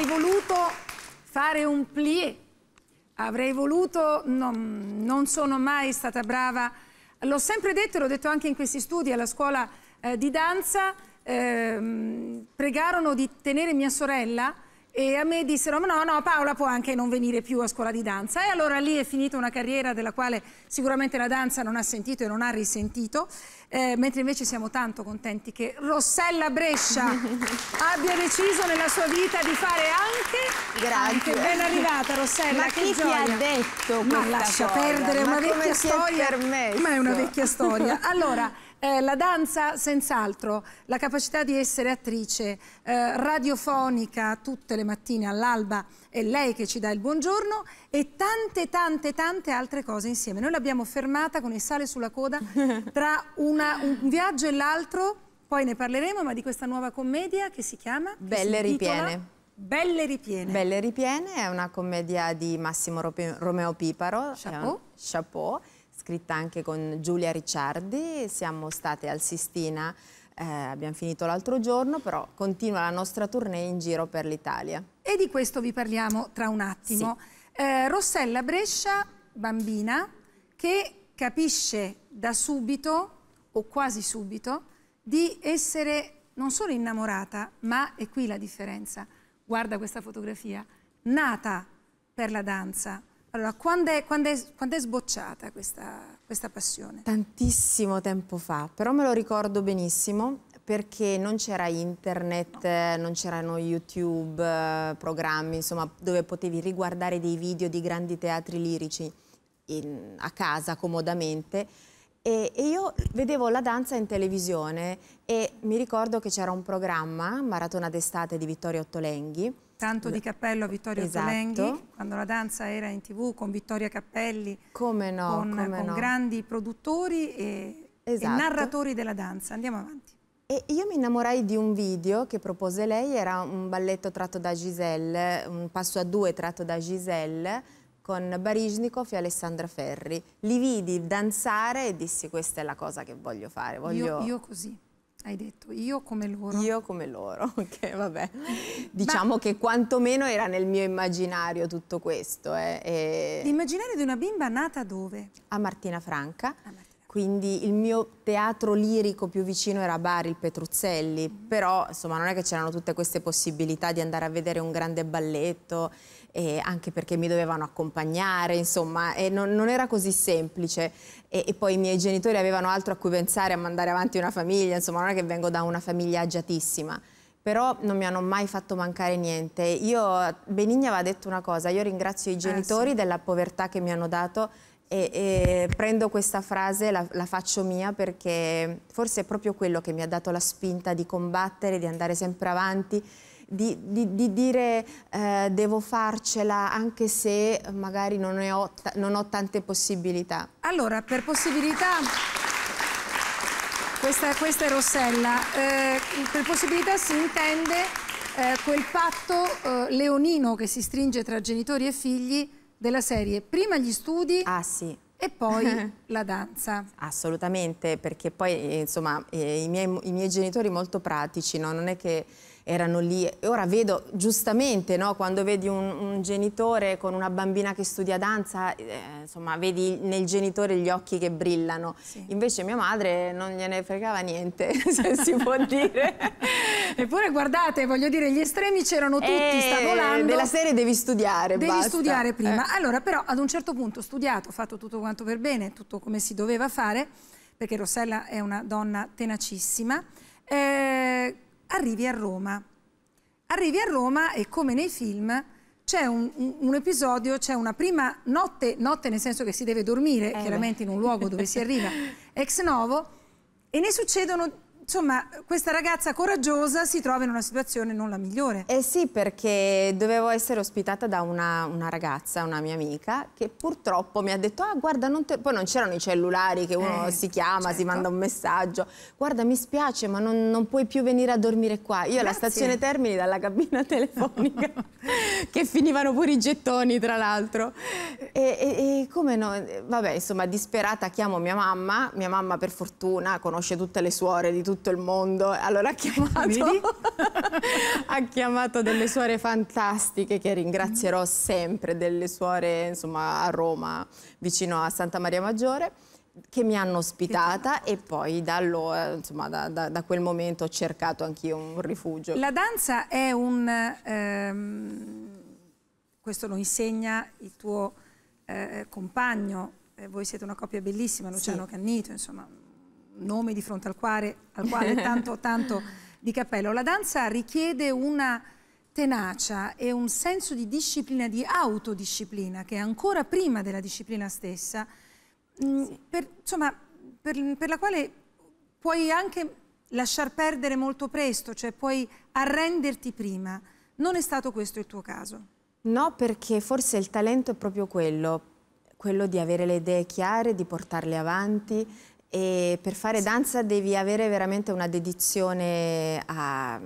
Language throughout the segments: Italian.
avrei voluto fare un plié, avrei voluto, non, non sono mai stata brava, l'ho sempre detto e l'ho detto anche in questi studi alla scuola eh, di danza, eh, pregarono di tenere mia sorella e a me dissero no no Paola può anche non venire più a scuola di danza e allora lì è finita una carriera della quale sicuramente la danza non ha sentito e non ha risentito eh, mentre invece siamo tanto contenti che Rossella Brescia abbia deciso nella sua vita di fare anche grazie anche ben arrivata Rossella ma che chi gioia. ti ha detto ma lascia cosa? perdere ma una vecchia storia ma è una vecchia storia allora eh, la danza, senz'altro, la capacità di essere attrice eh, radiofonica tutte le mattine all'alba è lei che ci dà il buongiorno e tante tante tante altre cose insieme. Noi l'abbiamo fermata con il sale sulla coda tra una, un viaggio e l'altro, poi ne parleremo, ma di questa nuova commedia che si chiama... Belle si ripiene. Belle ripiene. Belle ripiene è una commedia di Massimo Romeo Piparo. Chapeau. Chapeau scritta anche con Giulia Ricciardi, siamo state al Sistina, eh, abbiamo finito l'altro giorno, però continua la nostra tournée in giro per l'Italia. E di questo vi parliamo tra un attimo. Sì. Eh, Rossella Brescia, bambina, che capisce da subito, o quasi subito, di essere non solo innamorata, ma è qui la differenza. Guarda questa fotografia, nata per la danza, allora, quando è, quando è, quando è sbocciata questa, questa passione? Tantissimo tempo fa, però me lo ricordo benissimo perché non c'era internet, no. non c'erano YouTube, programmi, insomma, dove potevi riguardare dei video di grandi teatri lirici in, a casa comodamente. E, e, io vedevo la danza in televisione e mi ricordo che c'era un programma, Maratona d'estate di Vittorio Ottolenghi, Tanto di cappello a Vittorio esatto. Zolenghi, quando la danza era in tv con Vittoria Cappelli, come no, con, come con no. grandi produttori e, esatto. e narratori della danza. Andiamo avanti. E io mi innamorai di un video che propose lei, era un balletto tratto da Giselle, un passo a due tratto da Giselle, con Barisnikov e Alessandra Ferri. Li vidi danzare e dissi questa è la cosa che voglio fare. Voglio... Io, io così. Hai detto io come loro. Io come loro, ok, vabbè. Diciamo Ma... che quantomeno era nel mio immaginario tutto questo. Eh, e... L'immaginario di una bimba nata dove? A Martina Franca. A Martina. Quindi il mio teatro lirico più vicino era Bari, il Petruzzelli, mm -hmm. però insomma non è che c'erano tutte queste possibilità di andare a vedere un grande balletto eh, anche perché mi dovevano accompagnare, insomma, e non, non era così semplice. E, e, poi i miei genitori avevano altro a cui pensare, a mandare avanti una famiglia, insomma, non è che vengo da una famiglia agiatissima. Però non mi hanno mai fatto mancare niente. Io, Benigni aveva detto una cosa, io ringrazio i ah, genitori eh, sì. della povertà che mi hanno dato e, e, prendo questa frase, la, la, faccio mia perché forse è proprio quello che mi ha dato la spinta di combattere, di andare sempre avanti di, di, di dire eh, devo farcela anche se magari non ho, non ho tante possibilità? Allora, per possibilità... Questa, questa, è Rossella. Eh, per possibilità si intende eh, quel patto eh, leonino che si stringe tra genitori e figli della serie prima gli studi ah, sì. e poi la danza. Assolutamente, perché poi insomma eh, i miei, i miei genitori molto pratici, no? non è che erano lì. E ora vedo giustamente, no, quando vedi un, un, genitore con una bambina che studia danza, eh, insomma, vedi nel genitore gli occhi che brillano. Sì. Invece mia madre non gliene fregava niente, se si può dire. Eppure guardate, voglio dire, gli estremi c'erano tutti, e... Eh, sta volando. Della serie devi studiare, Devi basta. studiare prima. Eh. Allora, però, ad un certo punto studiato, fatto tutto quanto per bene, tutto come si doveva fare, perché Rossella è una donna tenacissima. Eh, arrivi a Roma. Arrivi a Roma e come nei film c'è un, un, episodio, c'è una prima notte, notte nel senso che si deve dormire, eh chiaramente beh. in un luogo dove si arriva ex novo, e ne succedono insomma, questa ragazza coraggiosa si trova in una situazione non la migliore. Eh sì, perché dovevo essere ospitata da una, una ragazza, una mia amica, che purtroppo mi ha detto, ah guarda, non te... poi non c'erano i cellulari che uno eh, si chiama, certo. si manda un messaggio, guarda mi spiace ma non, non puoi più venire a dormire qua. Io alla stazione Termini dalla cabina telefonica, che finivano pure i gettoni tra l'altro. E, e, e come no, vabbè insomma disperata chiamo mia mamma, mia mamma per fortuna conosce tutte le suore di tutti tutto il mondo. Allora ha chiamato, ha chiamato delle suore fantastiche che ringrazierò sempre, delle suore insomma, a Roma, vicino a Santa Maria Maggiore che mi hanno ospitata e poi da, allora, insomma, da, da, da quel momento ho cercato anch'io un rifugio. La danza è un... Ehm, questo lo insegna il tuo eh, compagno, eh, voi siete una coppia bellissima, Luciano sì. Cannito, insomma nome di fronte al quale, al quale tanto, tanto di cappello. La danza richiede una tenacia e un senso di disciplina, di autodisciplina, che è ancora prima della disciplina stessa, mm, sì. per, insomma, per, per la quale puoi anche lasciar perdere molto presto, cioè puoi arrenderti prima. Non è stato questo il tuo caso? No, perché forse il talento è proprio quello, quello di avere le idee chiare, di portarle avanti, e per fare danza devi avere veramente una dedizione a, a,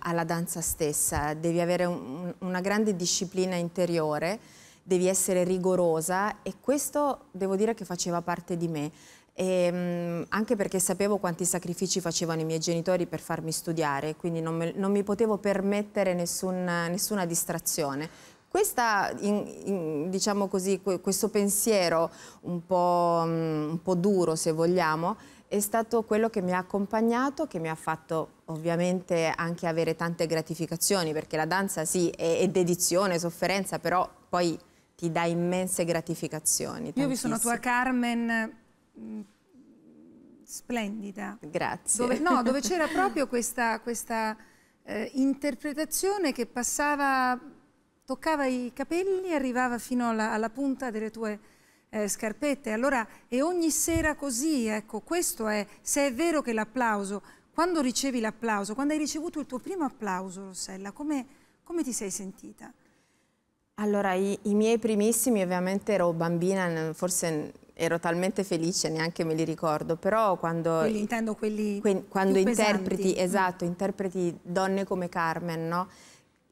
alla danza stessa, devi avere un, una grande disciplina interiore, devi essere rigorosa e questo devo dire che faceva parte di me. E, ehm, anche perché sapevo quanti sacrifici facevano i miei genitori per farmi studiare, quindi non, me, non mi potevo permettere nessun, nessuna distrazione. Questa, in, in, diciamo così, questo pensiero un po', mm, un po' duro, se vogliamo, è stato quello che mi ha accompagnato, che mi ha fatto ovviamente anche avere tante gratificazioni, perché la danza sì, è, è dedizione, sofferenza, però poi ti dà immense gratificazioni. Tantissime. Io vi sono tua Carmen mm, splendida. Grazie. Dove, no, dove c'era proprio questa, questa eh, interpretazione che passava toccava i capelli e arrivava fino alla, alla punta delle tue eh, scarpette. Allora, e ogni sera così, ecco, questo è, se è vero che l'applauso, quando ricevi l'applauso, quando hai ricevuto il tuo primo applauso, Rossella, come, come ti sei sentita? Allora, i, i, miei primissimi, ovviamente ero bambina, forse ero talmente felice, neanche me li ricordo, però quando... Quelli, intendo quelli que, Quando interpreti, pesanti. esatto, interpreti donne come Carmen, no?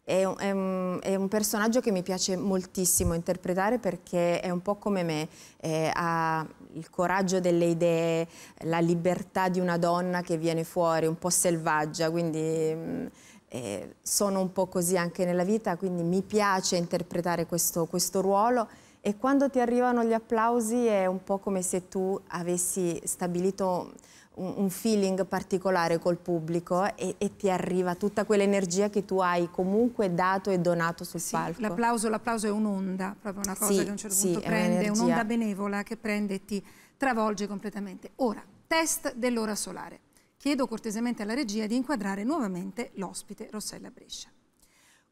È un, è, un, è un, personaggio che mi piace moltissimo interpretare perché è un po' come me, eh, ha il coraggio delle idee, la libertà di una donna che viene fuori, un po' selvaggia, quindi mm, eh, sono un po' così anche nella vita, quindi mi piace interpretare questo, questo ruolo e quando ti arrivano gli applausi è un po' come se tu avessi stabilito un, feeling particolare col pubblico e, e ti arriva tutta quell'energia che tu hai comunque dato e donato sul sì, palco. L'applauso, l'applauso è un'onda, proprio una cosa sì, che a un certo sì, punto prende, un'onda un benevola che prende e ti travolge completamente. Ora, test dell'ora solare. Chiedo cortesemente alla regia di inquadrare nuovamente l'ospite Rossella Brescia.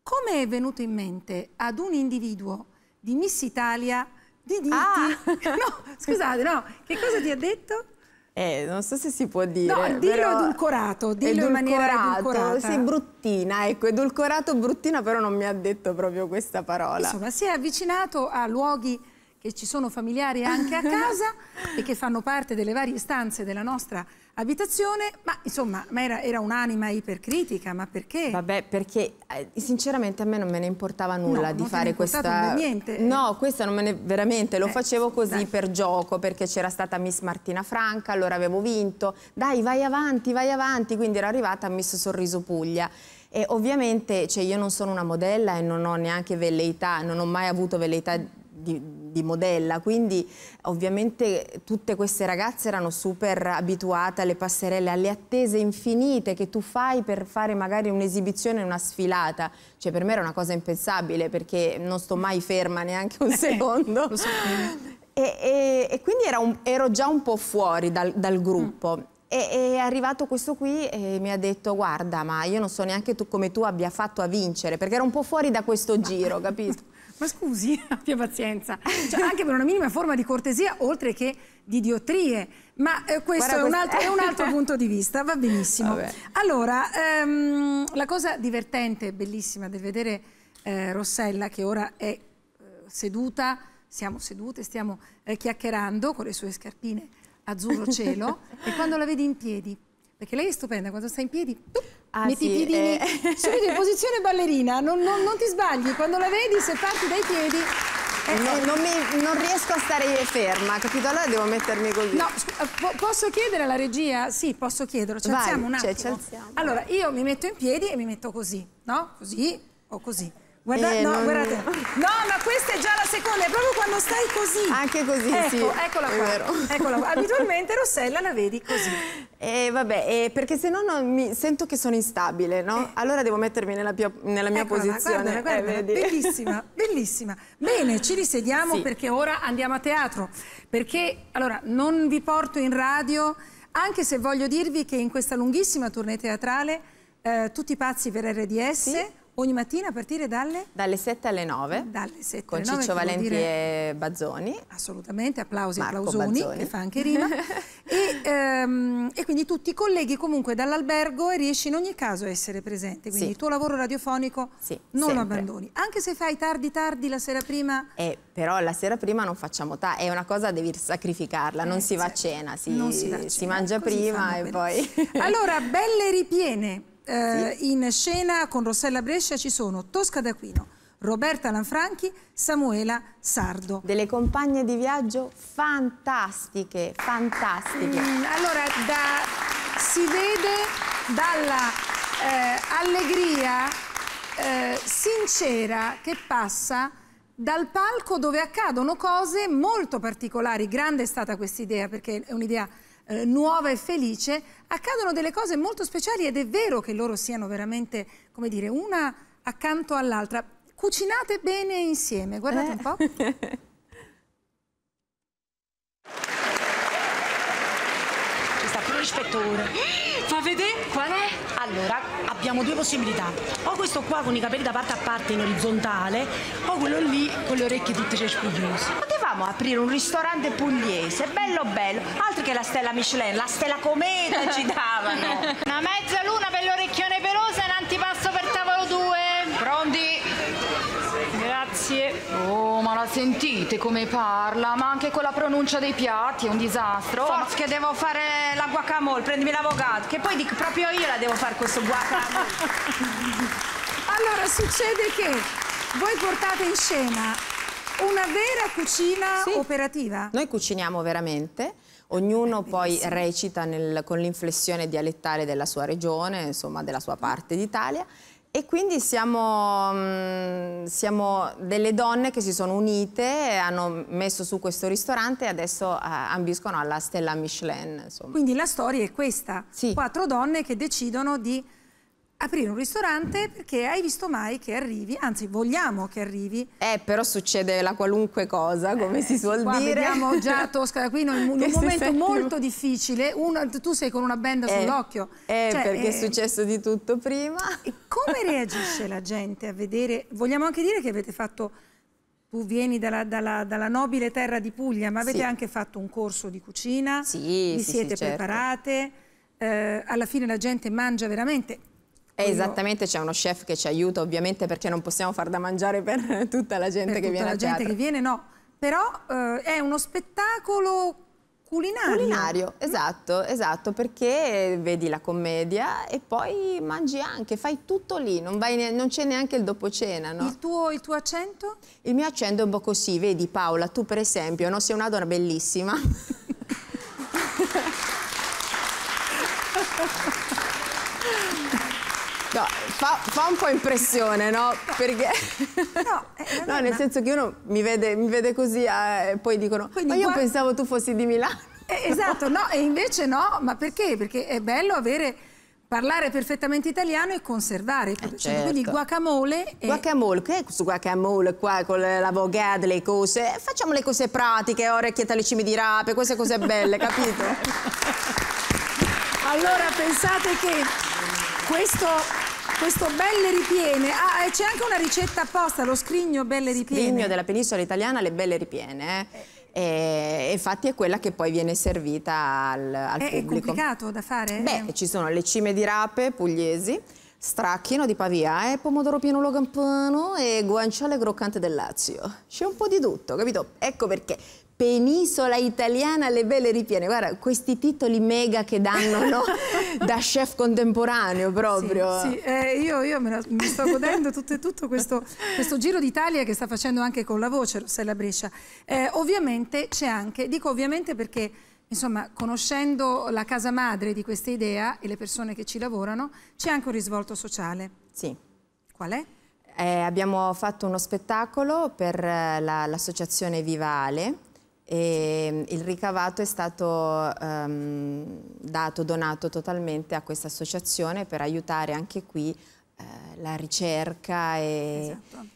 Come è venuto in mente ad un individuo di Miss Italia di dirti... Ah. No, scusate, no, che cosa ti ha detto? Eh, non so se si può dire. No, dillo però... edulcorato, dillo edulcorato, in maniera edulcorata. Sei bruttina, ecco, edulcorato, bruttina, però non mi ha detto proprio questa parola. Insomma, si è avvicinato a luoghi che ci sono familiari anche a casa e che fanno parte delle varie stanze della nostra abitazione, ma insomma ma era, era un'anima ipercritica, ma perché? Vabbè, perché eh, sinceramente a me non me ne importava nulla no, di fare questa... Niente. No, questa non me ne... veramente, lo eh, facevo così dai. per gioco, perché c'era stata Miss Martina Franca, allora avevo vinto, dai vai avanti, vai avanti, quindi era arrivata Miss Sorriso Puglia. E ovviamente cioè, io non sono una modella e non ho neanche velleità, non ho mai avuto velleità di, di, modella, quindi ovviamente tutte queste ragazze erano super abituate alle passerelle, alle attese infinite che tu fai per fare magari un'esibizione, una sfilata, cioè per me era una cosa impensabile perché non sto mai ferma neanche un secondo. Eh, so. e, e, e, quindi un, ero già un po' fuori dal, dal gruppo. Mm. E è arrivato questo qui e mi ha detto guarda ma io non so neanche tu come tu abbia fatto a vincere perché ero un po' fuori da questo giro, capito? Ma scusi, abbia pazienza. Cioè, anche per una minima forma di cortesia, oltre che di idiotrie. Ma eh, questo è un, altro, è un, altro, punto di vista, va benissimo. Vabbè. Allora, ehm, la cosa divertente bellissima del vedere eh, Rossella, che ora è eh, seduta, siamo sedute, stiamo eh, chiacchierando con le sue scarpine azzurro cielo, e quando la vedi in piedi, perché lei è stupenda, quando sta in piedi, ah, metti sì, i piedini eh. subito in posizione ballerina, non, non, non ti sbagli, quando la vedi se parti dai piedi eh, non, eh. non, mi, non, riesco a stare ferma, capito? Allora devo mettermi così. No, eh, posso chiedere alla regia? Sì, posso chiederlo, ci alziamo un cioè, attimo. Cioè, allora, io mi metto in piedi e mi metto così, no? Così o così. Guarda, eh, no, non... guardate. No, ma questa è già la seconda, è proprio quando stai così. Anche così, ecco, sì. Eccola qua. Eccola qua. Abitualmente Rossella la vedi così. Eh, vabbè, eh, perché se no mi sento che sono instabile, no? Eh. Allora devo mettermi nella, pia... nella mia Eccola, posizione. Guarda, eh, guarda, eh, bellissima, bellissima. Bene, ci risediamo sì. perché ora andiamo a teatro. Perché, allora, non vi porto in radio, anche se voglio dirvi che in questa lunghissima tournée teatrale eh, Tutti pazzi per RDS... Sì Ogni mattina a partire dalle? Dalle 7 alle 9. Dalle 7 con alle 9. Ciccio Valenti dire... e Bazzoni. Assolutamente, applausi e applausoni, che fa anche rima. e, ehm, e, quindi tu ti colleghi comunque dall'albergo e riesci in ogni caso a essere presente. Quindi sì. il tuo lavoro radiofonico sì, non sempre. lo abbandoni. Anche se fai tardi tardi la sera prima? Eh, però la sera prima non facciamo tardi. È una cosa devi sacrificarla, eh, non, si certo. cena, si, non, si va a cena, si, mangia Così prima e bene. poi... allora, belle ripiene eh, sì. in scena con Rossella Brescia ci sono Tosca d'Aquino, Roberta Lanfranchi, Samuela Sardo. Delle compagne di viaggio fantastiche, fantastiche. Mm, allora, da, si vede dalla eh, allegria eh, sincera che passa dal palco dove accadono cose molto particolari. Grande è stata questa idea, perché è un'idea eh, nuova e felice, accadono delle cose molto speciali ed è vero che loro siano veramente, come dire, una accanto all'altra. Cucinate bene insieme, guardate eh. un po'. rispetto ispettore. Fa vedere? Qual è? Allora, abbiamo due possibilità. O questo qua con i capelli da parte a parte in orizzontale, o quello lì con le orecchie tutte cespugliose. Potevamo aprire un ristorante pugliese, bello bello, altro che la stella Michelin, la stella cometa ci davano. Una mezza luna per l'orecchione ma sentite come parla, ma anche con la pronuncia dei piatti è un disastro. Forse che devo fare la guacamole, prendimi l'avvocato, che poi dico, proprio io la devo fare questo guacamole. allora succede che voi portate in scena una vera cucina sì. operativa? Noi cuciniamo veramente, ognuno eh, poi recita nel, con l'inflessione dialettale della sua regione, insomma della sua parte d'Italia e quindi siamo, mm, siamo, delle donne che si sono unite, hanno messo su questo ristorante e adesso eh, ambiscono alla stella Michelin. Insomma. Quindi la storia è questa, sì. quattro donne che decidono di aprire un ristorante perché hai visto mai che arrivi, anzi vogliamo che arrivi. Eh, però succede la qualunque cosa, eh, come eh, si suol qua dire. Vediamo già Tosca qui in un, un momento molto difficile, una, tu sei con una benda eh, sull'occhio. Eh, cioè, perché eh, è successo di tutto prima. Come reagisce la gente a vedere, vogliamo anche dire che avete fatto, tu vieni dalla, dalla, dalla nobile terra di Puglia, ma avete sì. anche fatto un corso di cucina, sì, vi sì, siete sì, certo. preparate. Eh, alla fine la gente mangia veramente e eh, esattamente c'è uno chef che ci aiuta ovviamente perché non possiamo far da mangiare per tutta la gente per che viene a teatro. la gente che viene no, però eh, è uno spettacolo culinario. Culinario, mm. esatto, esatto, perché vedi la commedia e poi mangi anche, fai tutto lì, non, non c'è neanche il dopo cena, no? Il tuo, il tuo, accento? Il mio accento è un po' così, vedi Paola, tu per esempio, no? sei una donna bellissima, Fa, fa, un po' impressione, no? Perché... No, eh, no nel senso che uno mi vede, mi vede così eh, e eh, poi dicono Quindi ma io guarda... pensavo tu fossi di Milano. Eh, esatto, no, e invece no, ma perché? Perché è bello avere parlare perfettamente italiano e conservare. Eh cioè, certo. Quindi guacamole. E... Guacamole, che è questo guacamole qua con l'avogad, le cose? Eh, facciamo le cose pratiche, orecchiette alle cime di rape, queste cose belle, capito? allora pensate che questo questo belle ripiene. Ah, eh, c'è anche una ricetta apposta, lo scrigno belle ripiene. Scrigno della penisola italiana, le belle ripiene. Eh. Eh, e, infatti è quella che poi viene servita al, al è, pubblico. È complicato da fare? Beh, ci sono le cime di rape pugliesi, stracchino di Pavia, eh, pomodoro lo campano e guanciale croccante del Lazio. C'è un po' di tutto, capito? Ecco perché Penisola italiana, le belle ripiene. Guarda, questi titoli mega che danno no? da chef contemporaneo proprio. Sì, sì. Eh, io, io la, mi sto godendo tutto, tutto questo, questo, giro d'Italia che sta facendo anche con la voce Rossella Brescia. Eh, ovviamente c'è anche, dico ovviamente perché insomma, conoscendo la casa madre di questa idea e le persone che ci lavorano, c'è anche un risvolto sociale. Sì. Qual è? Eh, abbiamo fatto uno spettacolo per eh, l'associazione la, Viva e il ricavato è stato um, dato, donato totalmente a questa associazione per aiutare anche qui eh, la ricerca e, esatto.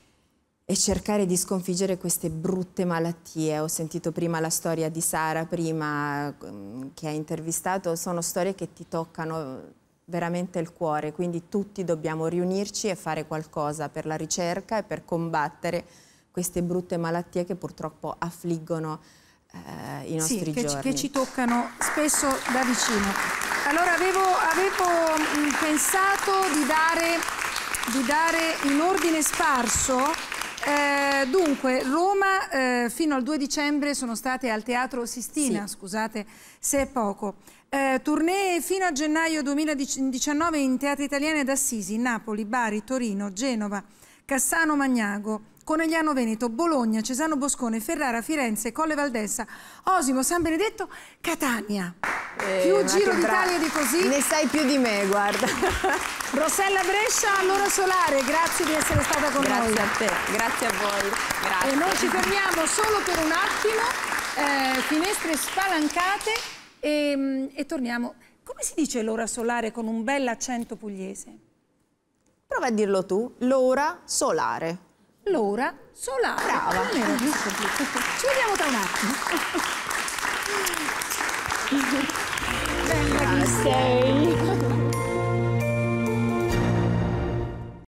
e, cercare di sconfiggere queste brutte malattie. Ho sentito prima la storia di Sara, prima mm, che ha intervistato, sono storie che ti toccano veramente il cuore, quindi tutti dobbiamo riunirci e fare qualcosa per la ricerca e per combattere queste brutte malattie che purtroppo affliggono eh, i nostri sì, giorni. Che, che ci toccano spesso da vicino. Allora avevo, avevo mm, pensato di dare, di dare in ordine sparso eh, dunque, Roma eh, fino al 2 dicembre sono state al Teatro Sistina, sì. scusate se è poco. Eh, tournée fino a gennaio 2019 in teatri italiani ad Assisi, Napoli, Bari, Torino, Genova, Cassano Magnago, Conegliano Veneto, Bologna, Cesano Boscone, Ferrara, Firenze, Colle Valdessa, Osimo, San Benedetto, Catania. Eh, più giro d'Italia di così. Ne sai più di me, guarda. Rossella Brescia, allora Solare, grazie di essere stata con grazie noi. Grazie a te, grazie a voi. Grazie. E noi ci fermiamo solo per un attimo, eh, finestre spalancate e, mm, e torniamo. Come si dice l'ora solare con un bel accento pugliese? Prova a dirlo tu, l'ora solare l'ora solare. Brava! Ci vediamo tra un attimo. Bella sei!